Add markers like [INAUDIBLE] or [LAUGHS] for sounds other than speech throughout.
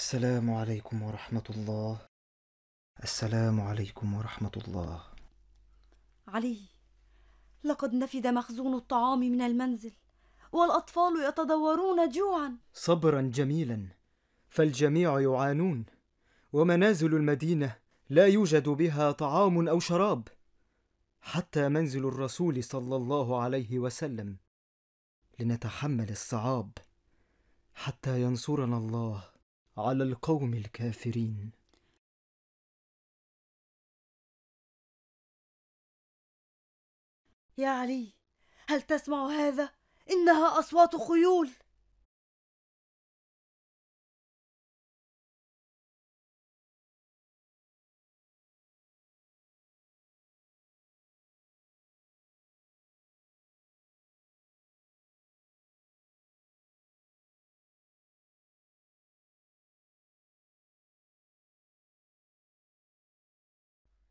السلام عليكم ورحمة الله السلام عليكم ورحمة الله علي لقد نفد مخزون الطعام من المنزل والأطفال يتدورون جوعا صبرا جميلا فالجميع يعانون ومنازل المدينة لا يوجد بها طعام أو شراب حتى منزل الرسول صلى الله عليه وسلم لنتحمل الصعاب حتى ينصرنا الله على القوم الكافرين يا علي هل تسمع هذا انها اصوات خيول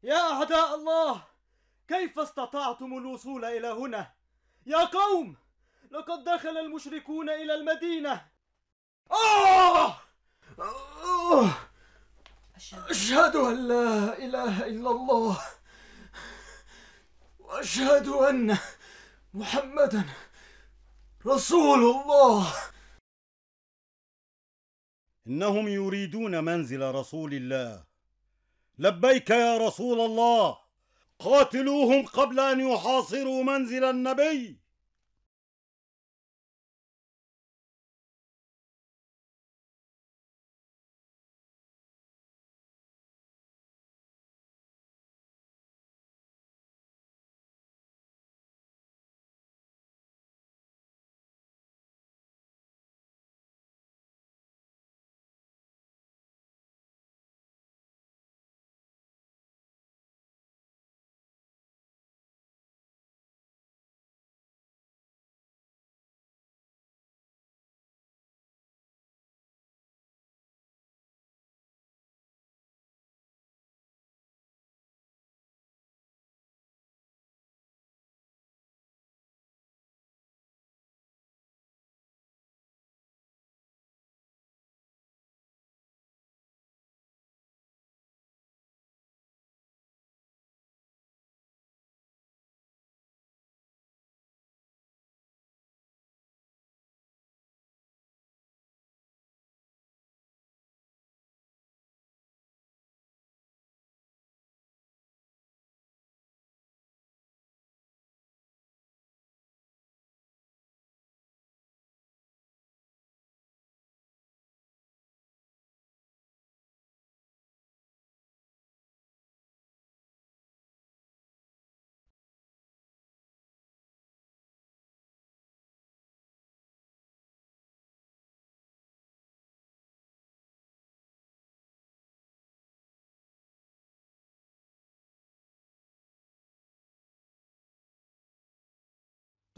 يا أعداء الله كيف استطعتم الوصول إلى هنا يا قوم لقد دخل المشركون إلى المدينة آه! آه! أشهد أن لا إله إلا الله وأشهد أن محمدا رسول الله إنهم يريدون منزل رسول الله لبيك يا رسول الله قاتلوهم قبل ان يحاصروا منزل النبي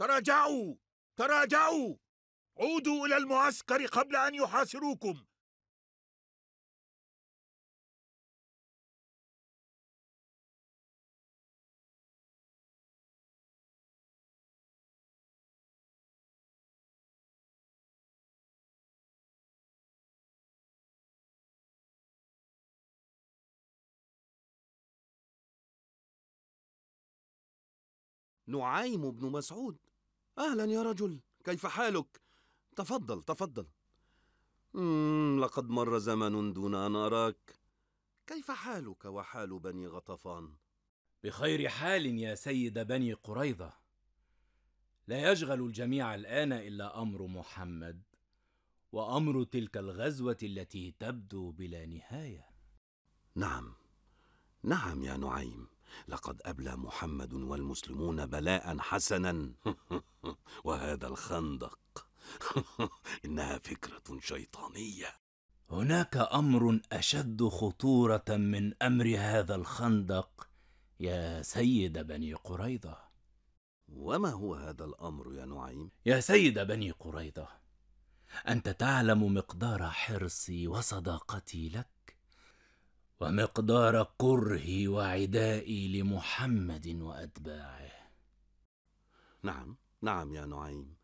تراجعوا تراجعوا عودوا إلى المعسكر قبل أن يحاصروكم نعيم بن مسعود أهلا يا رجل كيف حالك؟ تفضل تفضل لقد مر زمن دون أن أراك كيف حالك وحال بني غطفان؟ بخير حال يا سيد بني قريظة لا يشغل الجميع الآن إلا أمر محمد وأمر تلك الغزوة التي تبدو بلا نهاية نعم نعم يا نعيم لقد أبلى محمد والمسلمون بلاء حسنا [LAUGHS] وهذا الخندق [LAUGHS] انها فكره شيطانيه هناك امر اشد خطوره من امر هذا الخندق يا سيد بني قريضه وما هو هذا الامر يا نعيم يا سيد بني قريضه انت تعلم مقدار حرصي وصداقتي لك ومقدار كرهي وعدائي لمحمد واتباعه نعم نعم يا نعيم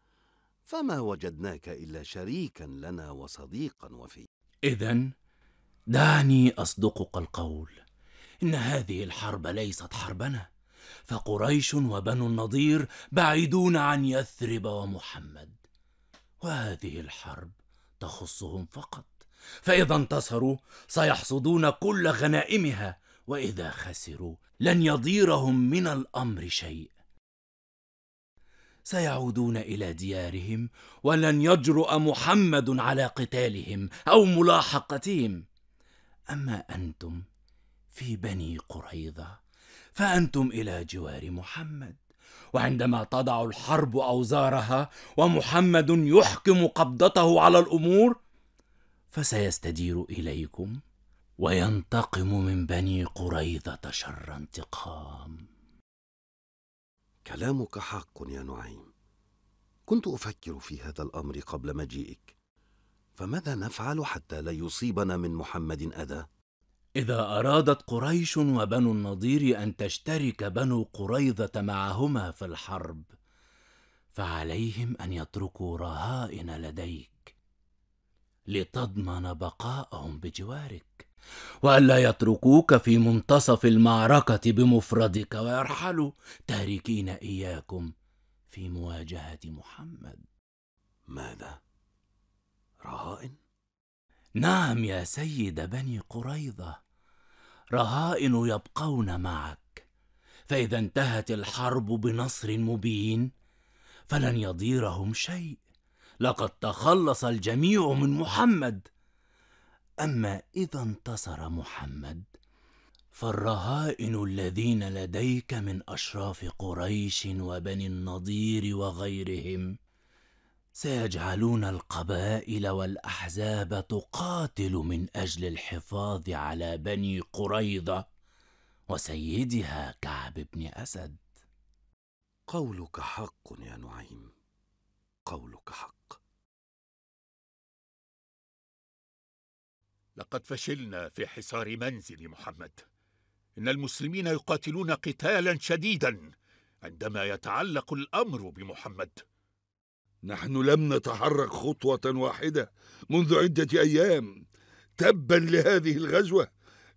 فما وجدناك إلا شريكا لنا وصديقا وفي إذا دعني أصدقك القول إن هذه الحرب ليست حربنا فقريش وبنو النضير بعيدون عن يثرب ومحمد وهذه الحرب تخصهم فقط فإذا انتصروا سيحصدون كل غنائمها وإذا خسروا لن يضيرهم من الأمر شيء سيعودون الى ديارهم ولن يجرؤ محمد على قتالهم او ملاحقتهم اما انتم في بني قريظه فانتم الى جوار محمد وعندما تضع الحرب اوزارها ومحمد يحكم قبضته على الامور فسيستدير اليكم وينتقم من بني قريظه شر انتقام كلامك حق يا نعيم كنت افكر في هذا الامر قبل مجيئك فماذا نفعل حتى لا يصيبنا من محمد اذى اذا ارادت قريش وبنو النضير ان تشترك بنو قريظه معهما في الحرب فعليهم ان يتركوا رهائن لديك لتضمن بقاءهم بجوارك والا يتركوك في منتصف المعركه بمفردك ويرحلوا تاركين اياكم في مواجهه محمد ماذا رهائن نعم يا سيد بني قريظه رهائن يبقون معك فاذا انتهت الحرب بنصر مبين فلن يضيرهم شيء لقد تخلص الجميع من محمد اما اذا انتصر محمد فالرهائن الذين لديك من اشراف قريش وبني النضير وغيرهم سيجعلون القبائل والاحزاب تقاتل من اجل الحفاظ على بني قريضه وسيدها كعب بن اسد قولك حق يا نعيم قولك حق لقد فشلنا في حصار منزل محمد إن المسلمين يقاتلون قتالا شديدا عندما يتعلق الأمر بمحمد نحن لم نتحرك خطوة واحدة منذ عدة أيام تبا لهذه الغزوة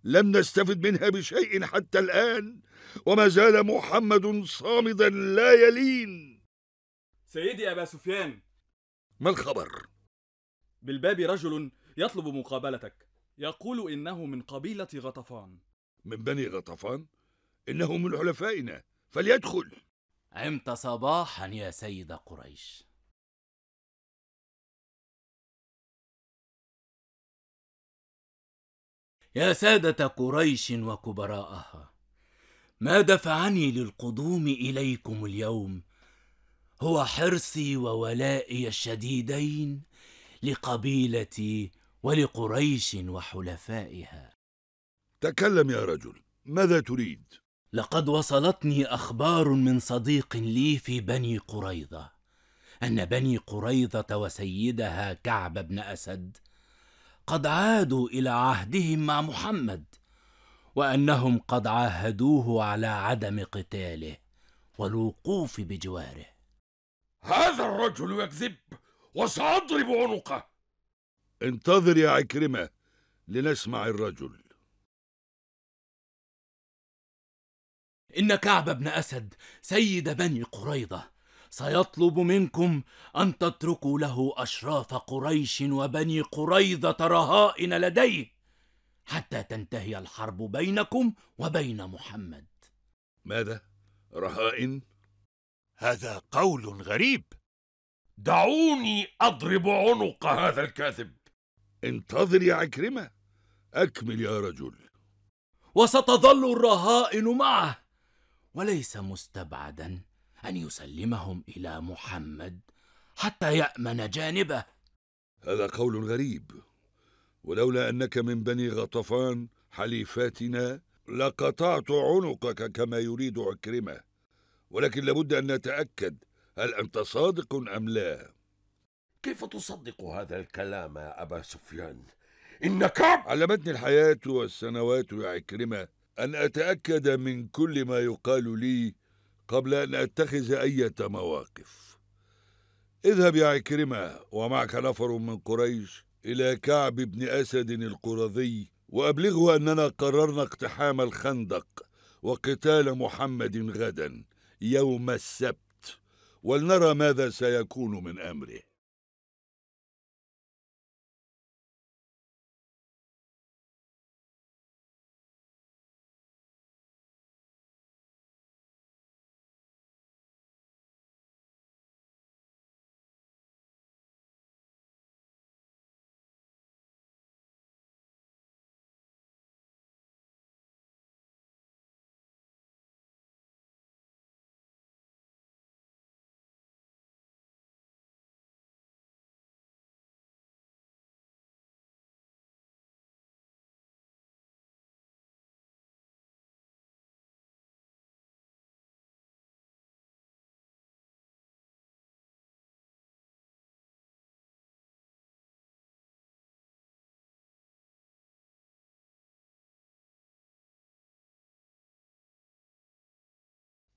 لم نستفد منها بشيء حتى الآن وما زال محمد صامدا لا يلين سيدي أبا سفيان ما الخبر؟ بالباب رجل يطلب مقابلتك يقول إنه من قبيلة غطفان من بني غطفان؟ إنه من حلفائنا فليدخل عمت صباحا يا سيد قريش يا سادة قريش وكبراءها ما دفعني للقدوم إليكم اليوم هو حرصي وولائي الشديدين لقبيلتي ولقريش وحلفائها تكلم يا رجل ماذا تريد لقد وصلتني اخبار من صديق لي في بني قريظه ان بني قريظه وسيدها كعب بن اسد قد عادوا الى عهدهم مع محمد وانهم قد عاهدوه على عدم قتاله والوقوف بجواره هذا الرجل يكذب وساضرب عنقه انتظر يا عكرمة لنسمع الرجل إن كعب بن أسد سيد بني قريضة سيطلب منكم أن تتركوا له أشراف قريش وبني قريضة رهائن لديه حتى تنتهي الحرب بينكم وبين محمد ماذا؟ رهائن؟ هذا قول غريب دعوني أضرب عنق هذا الكاذب انتظر يا عكرمة أكمل يا رجل وستظل الرهائن معه وليس مستبعدا أن يسلمهم إلى محمد حتى يأمن جانبه هذا قول غريب ولولا أنك من بني غطفان حليفاتنا لقطعت عنقك كما يريد عكرمة ولكن لابد أن نتأكد هل أنت صادق أم لا كيف تصدق هذا الكلام يا أبا سفيان؟ إن كعب علمتني الحياة والسنوات يا عكرمة أن أتأكد من كل ما يقال لي قبل أن أتخذ أية مواقف اذهب يا عكرمة ومعك نفر من قريش إلى كعب بن أسد القرظي وأبلغه أننا قررنا اقتحام الخندق وقتال محمد غدا يوم السبت ولنرى ماذا سيكون من أمره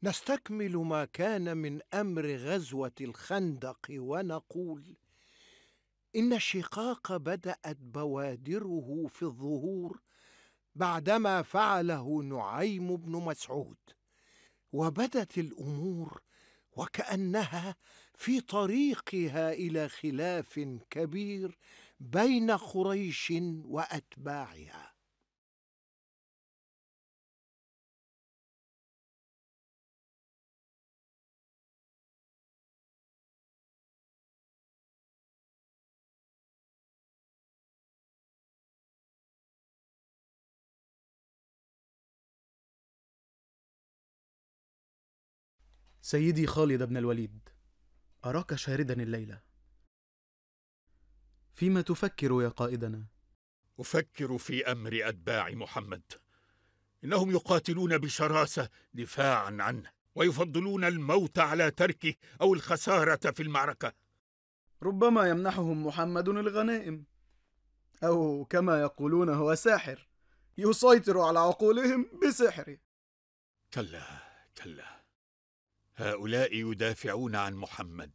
نستكمل ما كان من امر غزوه الخندق ونقول ان الشقاق بدات بوادره في الظهور بعدما فعله نعيم بن مسعود وبدت الامور وكانها في طريقها الى خلاف كبير بين قريش واتباعها سيدي خالد بن الوليد أراك شاردا الليلة فيما تفكر يا قائدنا؟ أفكر في أمر أتباع محمد إنهم يقاتلون بشراسة دفاعا عنه ويفضلون الموت على تركه أو الخسارة في المعركة ربما يمنحهم محمد الغنائم أو كما يقولون هو ساحر يسيطر على عقولهم بسحره كلا كلا هؤلاء يدافعون عن محمد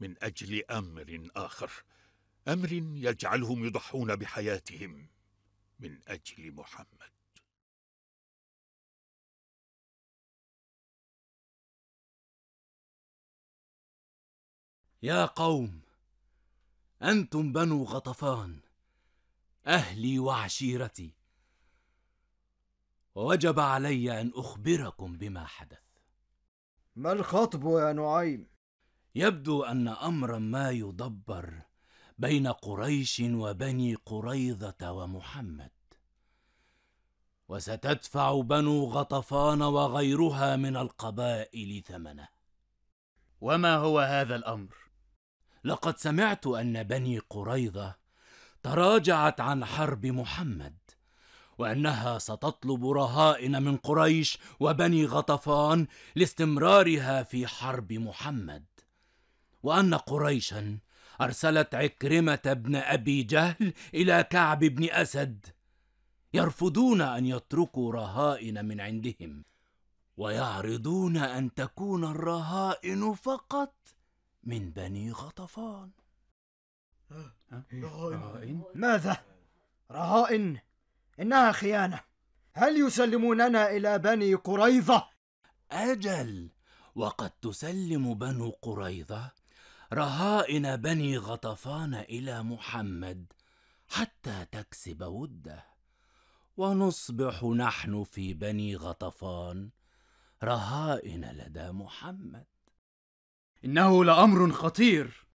من اجل امر اخر امر يجعلهم يضحون بحياتهم من اجل محمد يا قوم انتم بنو غطفان اهلي وعشيرتي وجب علي ان اخبركم بما حدث ما الخطب يا نعيم يبدو ان امرا ما يدبر بين قريش وبني قريظه ومحمد وستدفع بنو غطفان وغيرها من القبائل ثمنه وما هو هذا الامر لقد سمعت ان بني قريظه تراجعت عن حرب محمد وانها ستطلب رهائن من قريش وبني غطفان لاستمرارها في حرب محمد وان قريشا ارسلت عكرمه بن ابي جهل الى كعب بن اسد يرفضون ان يتركوا رهائن من عندهم ويعرضون ان تكون الرهائن فقط من بني غطفان رهائن ماذا رهائن إنها خيانة هل يسلموننا إلى بني قريظة؟ أجل وقد تسلم بنو قريظة رهائن بني غطفان إلى محمد حتى تكسب وده ونصبح نحن في بني غطفان رهائن لدى محمد انه لامر خطير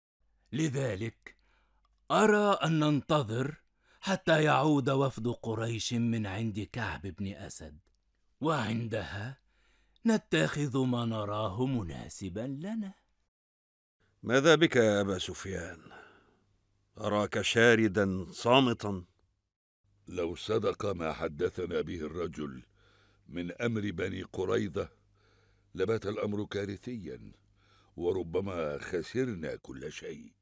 لذلك ارى ان ننتظر حتى يعود وفد قريش من عند كعب بن اسد وعندها نتخذ ما نراه مناسبا لنا ماذا بك يا ابا سفيان اراك شاردا صامتا لو صدق ما حدثنا به الرجل من امر بني قريظه لبات الامر كارثيا وربما خسرنا كل شيء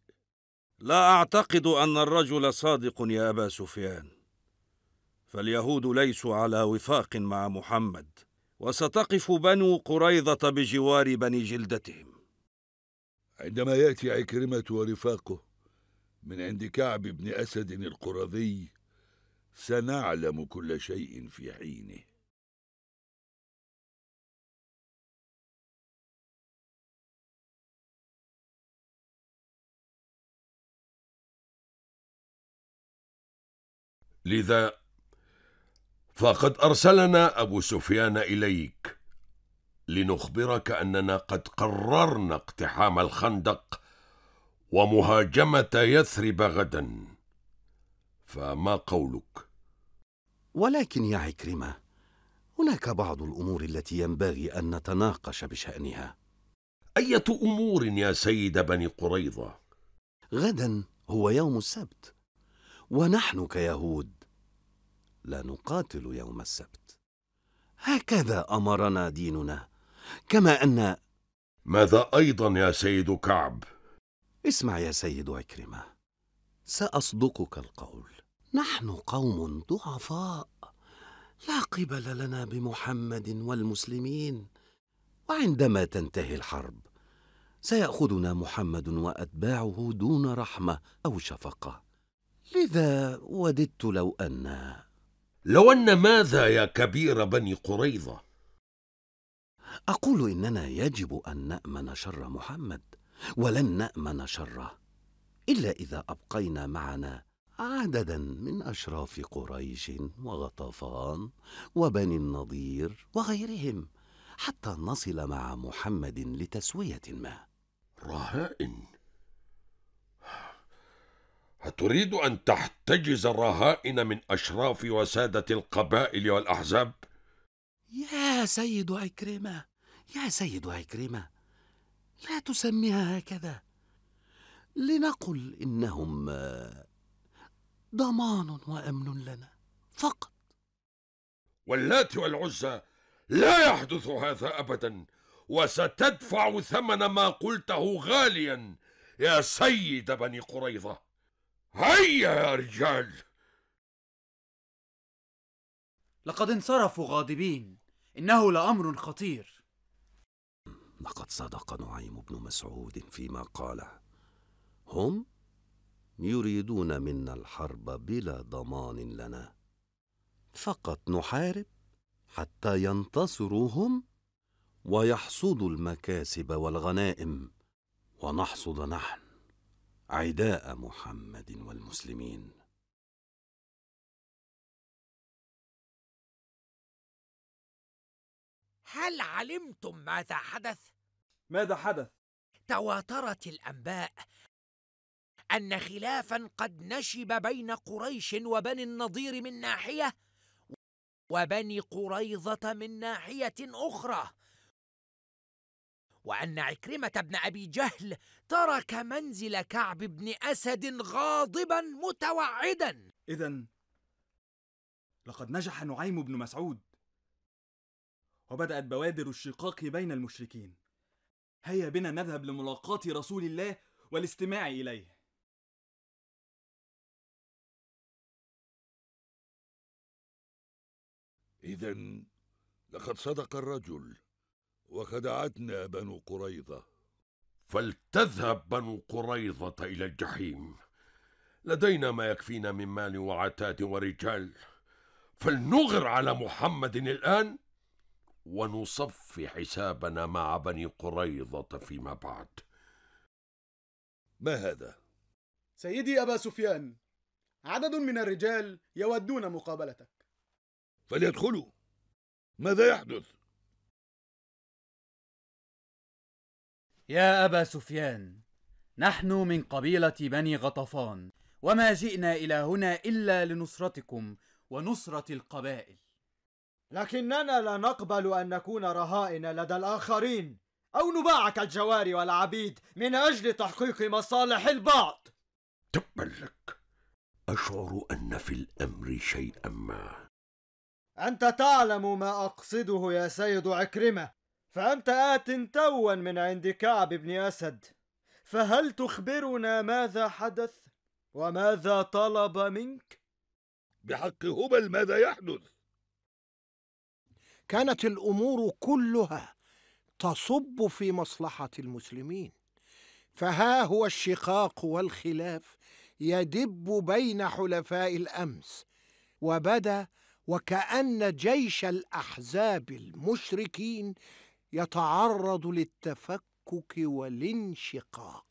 لا اعتقد ان الرجل صادق يا ابا سفيان فاليهود ليسوا على وفاق مع محمد وستقف بنو قريظه بجوار بني جلدتهم عندما ياتي عكرمه ورفاقه من عند كعب بن اسد القرظي سنعلم كل شيء في حينه لذا فقد أرسلنا أبو سفيان إليك لنخبرك أننا قد قررنا اقتحام الخندق ومهاجمة يثرب غدا فما قولك؟ ولكن يا عكرمة هناك بعض الأمور التي ينبغي أن نتناقش بشأنها أية أمور يا سيد بني قريظة؟ غدا هو يوم السبت ونحن كيهود لا نقاتل يوم السبت هكذا امرنا ديننا كما ان ماذا ايضا يا سيد كعب اسمع يا سيد عكرمه ساصدقك القول نحن قوم ضعفاء لا قبل لنا بمحمد والمسلمين وعندما تنتهي الحرب سياخذنا محمد واتباعه دون رحمه او شفقه لذا وددت لو أن لو أن ماذا يا كبير بني قريظة؟ أقول إننا يجب أن نأمن شر محمد ولن نأمن شره إلا إذا أبقينا معنا عددا من أشراف قريش وغطفان وبني النضير وغيرهم حتى نصل مع محمد لتسوية ما رهائن أتريد أن تحتجز الرهائن من أشراف وسادة القبائل والأحزاب؟ يا سيد عكرمة يا سيد عكرمة لا تسميها هكذا لنقل إنهم آه، ضمان وأمن لنا فقط واللات والعزى لا يحدث هذا أبدا وستدفع ثمن ما قلته غاليا يا سيد بني قريظه هيا يا رجال لقد انصرفوا غاضبين إنه لأمر خطير لقد صدق نعيم بن مسعود فيما قاله هم يريدون منا الحرب بلا ضمان لنا فقط نحارب حتى ينتصروا هم ويحصدوا المكاسب والغنائم ونحصد نحن عداء محمد والمسلمين هل علمتم ماذا حدث؟ ماذا حدث؟ تواترت الأنباء أن خلافا قد نشب بين قريش وبني النضير من ناحية وبني قريظة من ناحية أخرى وأن عكرمة بن أبي جهل ترك منزل كعب بن أسد غاضبا متوعدا إذا لقد نجح نعيم بن مسعود وبدأت بوادر الشقاق بين المشركين هيا بنا نذهب لملاقاة رسول الله والاستماع إليه إذا لقد صدق الرجل وخدعتنا بنو قريظة فلتذهب بنو قريظة إلى الجحيم لدينا ما يكفينا من مال وعتاد ورجال فلنغر على محمد الآن ونصفي حسابنا مع بني قريظة فيما بعد ما هذا؟ سيدي أبا سفيان عدد من الرجال يودون مقابلتك فليدخلوا ماذا يحدث؟ يا أبا سفيان نحن من قبيلة بني غطفان وما جئنا إلى هنا إلا لنصرتكم ونصرة القبائل لكننا لا نقبل أن نكون رهائن لدى الآخرين أو نباع الجواري والعبيد من أجل تحقيق مصالح البعض تبا لك أشعر أن في الأمر شيئا ما أنت تعلم ما أقصده يا سيد عكرمة فأنت آت توا من عند كعب بن أسد فهل تخبرنا ماذا حدث وماذا طلب منك؟ بحق هبل ماذا يحدث؟ كانت الأمور كلها تصب في مصلحة المسلمين فها هو الشقاق والخلاف يدب بين حلفاء الأمس وبدا وكأن جيش الأحزاب المشركين يتعرض للتفكك والانشقاق